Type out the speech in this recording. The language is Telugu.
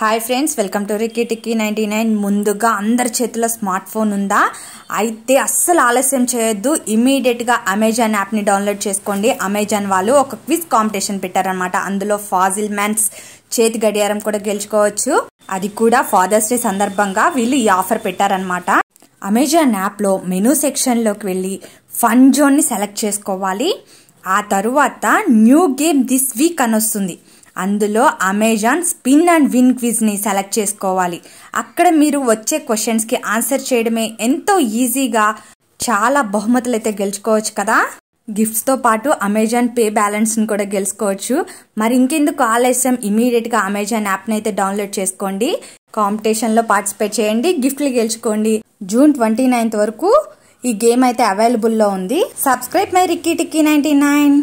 hi friends welcome to Ricky Tikki ninety nine ముందుగా అందరి చేతిలో స్మార్ట్ ఫోన్ ఉందా అయితే అస్సలు ఆలస్యం చేయొద్దు ఇమీడియట్గా అమెజాన్ యాప్ని డౌన్లోడ్ చేసుకోండి అమెజాన్ వాళ్ళు ఒక క్విజ్ కాంపిటీషన్ పెట్టారనమాట అందులో ఫాజిల్ మ్యాన్స్ చేతి గడియారం కూడా గెలుచుకోవచ్చు అది కూడా ఫాదర్స్ డే సందర్భంగా వీళ్ళు ఈ ఆఫర్ పెట్టారనమాట అమెజాన్ యాప్లో మెనూ సెక్షన్లోకి వెళ్ళి ఫన్ జోన్ని సెలెక్ట్ చేసుకోవాలి ఆ తరువాత న్యూ గేమ్ దిస్ వీక్ అని వస్తుంది అందులో అమెజాన్ స్పిన్ అండ్ విన్ క్విజ్ని సెలెక్ట్ చేసుకోవాలి అక్కడ మీరు వచ్చే క్వశ్చన్స్కి ఆన్సర్ చేయడమే ఎంతో ఈజీగా చాలా బహుమతులు అయితే గెలుచుకోవచ్చు కదా గిఫ్ట్స్తో పాటు అమెజాన్ పే బ్యాలెన్స్ని కూడా గెలుచుకోవచ్చు మరి ఇంకెందుకు ఆలస్యం ఇమీడియట్గా అమెజాన్ యాప్ని అయితే డౌన్లోడ్ చేసుకోండి కాంపిటీషన్లో పార్టిసిపేట్ చేయండి గిఫ్ట్లు గెలుచుకోండి జూన్ ట్వంటీ నైన్త్ వరకు ఈ గేమ్ అయితే అవైలబుల్లో ఉంది subscribe my Ricky Tikki ninety nine